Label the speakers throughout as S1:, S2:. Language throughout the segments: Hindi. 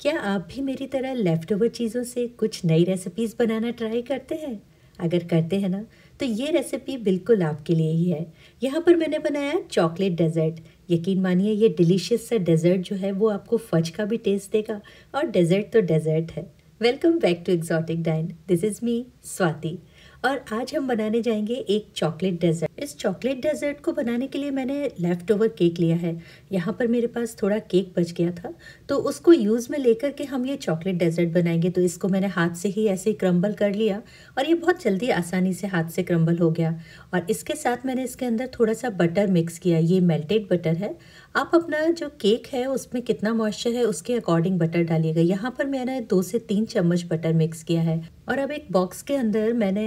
S1: क्या आप भी मेरी तरह लेफ़्ट ओवर चीज़ों से कुछ नई रेसिपीज़ बनाना ट्राई करते हैं अगर करते हैं ना तो ये रेसिपी बिल्कुल आपके लिए ही है यहाँ पर मैंने बनाया चॉकलेट डेजर्ट यकीन मानिए ये डिलीशियस सा डेजर्ट जो है वो आपको फज का भी टेस्ट देगा और डेजर्ट तो डेजर्ट है welcome back to exotic dine this is me Swati और आज हम बनाने जाएंगे एक चॉकलेट डेजर्ट इस चॉकलेट डेजर्ट को बनाने के लिए मैंने लेफ़्ट ओवर केक लिया है यहाँ पर मेरे पास थोड़ा केक बच गया था तो उसको यूज़ में लेकर के हम ये चॉकलेट डेजर्ट बनाएंगे तो इसको मैंने हाथ से ही ऐसे क्रम्बल कर लिया और ये बहुत जल्दी आसानी से हाथ से क्रम्बल हो गया और इसके साथ मैंने इसके अंदर थोड़ा सा बटर मिक्स किया ये मेल्टेड बटर है आप अपना जो केक है उसमें कितना मॉइस्चर है उसके अकॉर्डिंग बटर डालिएगा यहाँ पर मैंने दो से तीन चम्मच बटर मिक्स किया है और अब एक बॉक्स के अंदर मैंने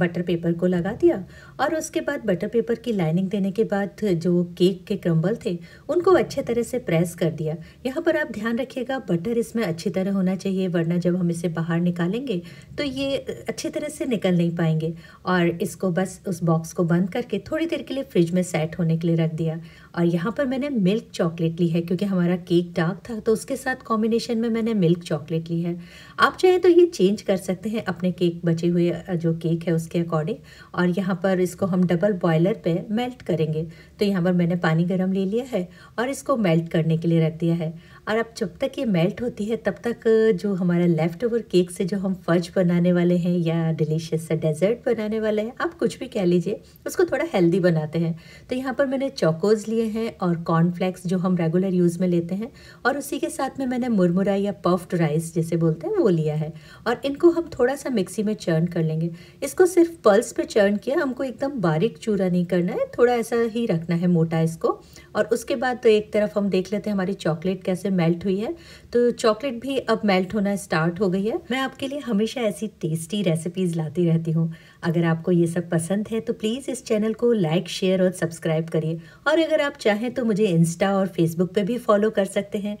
S1: बटर पेपर को लगा दिया और उसके बाद बटर पेपर की लाइनिंग देने के बाद जो केक के क्रम्बल थे उनको अच्छे तरह से प्रेस कर दिया यहाँ पर आप ध्यान रखिएगा बटर इसमें अच्छी तरह होना चाहिए वरना जब हम इसे बाहर निकालेंगे तो ये अच्छी तरह से निकल नहीं पाएंगे और इसको बस उस बॉक्स को बंद करके थोड़ी देर के लिए फ्रिज में सेट होने के लिए रख दिया और यहाँ पर मैंने मिल्क चॉकलेट ली है क्योंकि हमारा केक डार्क था तो उसके साथ कॉम्बिनेशन में मैंने मिल्क चॉकलेट ली है आप चाहें तो ये चेंज कर सकते हैं अपने केक बचे हुए जो केक है उसके अकॉर्डिंग और यहाँ पर इसको हम डबल बॉयलर पे मेल्ट करेंगे तो यहाँ पर मैंने पानी गर्म ले लिया है और इसको मेल्ट करने के लिए रख दिया है और अब जब तक ये मेल्ट होती है तब तक जो हमारा लेफ़्ट ओवर केक से जो हम फर्ज बनाने वाले हैं या डिलीशियस सा डेजर्ट बनाने वाले हैं आप कुछ भी कह लीजिए उसको थोड़ा हेल्दी बनाते हैं तो यहाँ पर मैंने चौकोज लिए हैं और कॉर्नफ्लेक्स जो हम रेगुलर यूज़ में लेते हैं और उसी के साथ में मैंने मुरमुरा या पफ्ड राइस जिसे बोलते हैं वो लिया है और इनको हम थोड़ा सा मिक्सी में चर्न कर लेंगे इसको सिर्फ पल्स पर चर्न किया हमको एकदम बारीक चूरा नहीं करना है थोड़ा ऐसा ही रखना है मोटा इसको और उसके बाद तो एक तरफ हम देख लेते हैं हमारी चॉकलेट कैसे मेल्ट हुई है तो चॉकलेट भी अब मेल्ट होना स्टार्ट हो गई है मैं आपके लिए हमेशा ऐसी टेस्टी रेसिपीज़ लाती रहती हूँ अगर आपको ये सब पसंद है तो प्लीज़ इस चैनल को लाइक शेयर और सब्सक्राइब करिए और अगर आप चाहें तो मुझे इंस्टा और फेसबुक पर भी फॉलो कर सकते हैं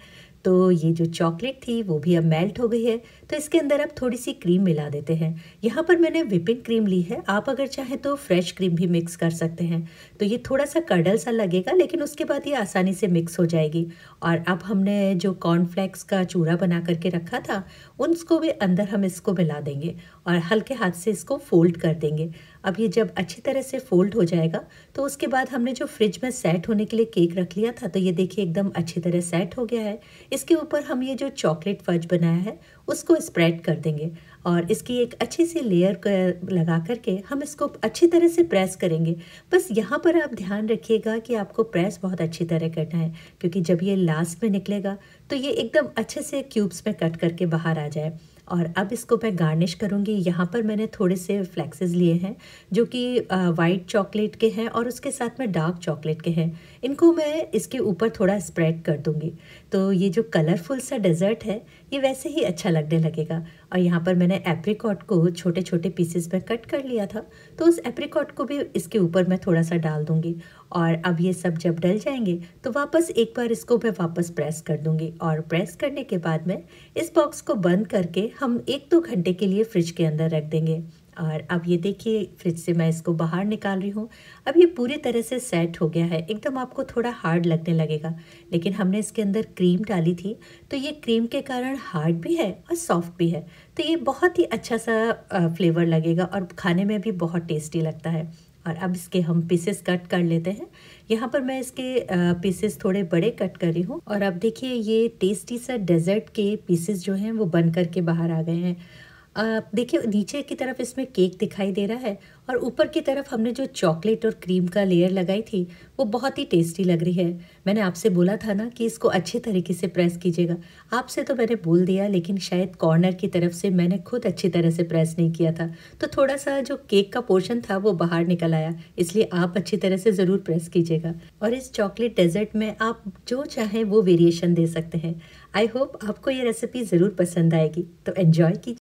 S1: तो ये जो चॉकलेट थी वो भी अब मेल्ट हो गई है तो इसके अंदर अब थोड़ी सी क्रीम मिला देते हैं यहाँ पर मैंने विपिंग क्रीम ली है आप अगर चाहें तो फ्रेश क्रीम भी मिक्स कर सकते हैं तो ये थोड़ा सा कर्डल सा लगेगा लेकिन उसके बाद ये आसानी से मिक्स हो जाएगी और अब हमने जो कॉर्नफ्लेक्स का चूरा बना करके रखा था उनको भी अंदर हम इसको मिला देंगे और हल्के हाथ से इसको फोल्ड कर देंगे अब ये जब अच्छी तरह से फोल्ड हो जाएगा तो उसके बाद हमने जो फ्रिज में सेट होने के लिए केक रख लिया था तो ये देखिए एकदम अच्छी तरह सेट हो गया है इसके ऊपर हम ये जो चॉकलेट फज बनाया है उसको स्प्रेड कर देंगे और इसकी एक अच्छी सी लेयर लगा करके हम इसको अच्छी तरह से प्रेस करेंगे बस यहाँ पर आप ध्यान रखिएगा कि आपको प्रेस बहुत अच्छी तरह करना है क्योंकि जब ये लास्ट में निकलेगा तो ये एकदम अच्छे से क्यूब्स में कट करके बाहर आ जाए और अब इसको मैं गार्निश करूँगी यहाँ पर मैंने थोड़े से फ्लैक्सेस लिए हैं जो कि वाइट चॉकलेट के हैं और उसके साथ में डार्क चॉकलेट के हैं इनको मैं इसके ऊपर थोड़ा स्प्रेड कर दूँगी तो ये जो कलरफुल सा डेजर्ट है ये वैसे ही अच्छा लगने लगेगा और यहाँ पर मैंने एप्रिकॉट को छोटे छोटे पीसेस में कट कर लिया था तो उस एप्रिकॉट को भी इसके ऊपर मैं थोड़ा सा डाल दूँगी और अब ये सब जब डल जाएंगे तो वापस एक बार इसको मैं वापस प्रेस कर दूँगी और प्रेस करने के बाद में इस बॉक्स को बंद करके हम एक दो घंटे के लिए फ्रिज के अंदर रख देंगे और अब ये देखिए फ्रिज से मैं इसको बाहर निकाल रही हूँ अब ये पूरी तरह से सेट हो गया है एकदम आपको थोड़ा हार्ड लगने लगेगा लेकिन हमने इसके अंदर क्रीम डाली थी तो ये क्रीम के कारण हार्ड भी है और सॉफ्ट भी है तो ये बहुत ही अच्छा सा फ्लेवर लगेगा और खाने में भी बहुत टेस्टी लगता है और अब इसके हम पीसेस कट कर लेते हैं यहाँ पर मैं इसके पीसेस थोड़े बड़े कट कर रही हूँ और अब देखिए ये टेस्टी सा डेजर्ट के पीसेस जो हैं वो बन करके बाहर आ गए हैं देखिए नीचे की तरफ इसमें केक दिखाई दे रहा है और ऊपर की तरफ हमने जो चॉकलेट और क्रीम का लेयर लगाई थी वो बहुत ही टेस्टी लग रही है मैंने आपसे बोला था ना कि इसको अच्छे तरीके से प्रेस कीजिएगा आपसे तो मैंने बोल दिया लेकिन शायद कॉर्नर की तरफ से मैंने खुद अच्छी तरह से प्रेस नहीं किया था तो थोड़ा सा जो केक का पोर्शन था वो बाहर निकल आया इसलिए आप अच्छी तरह से ज़रूर प्रेस कीजिएगा और इस चॉकलेट डेजर्ट में आप जो चाहें वो वेरिएशन दे सकते हैं आई होप आपको ये रेसिपी ज़रूर पसंद आएगी तो एन्जॉय कीजिए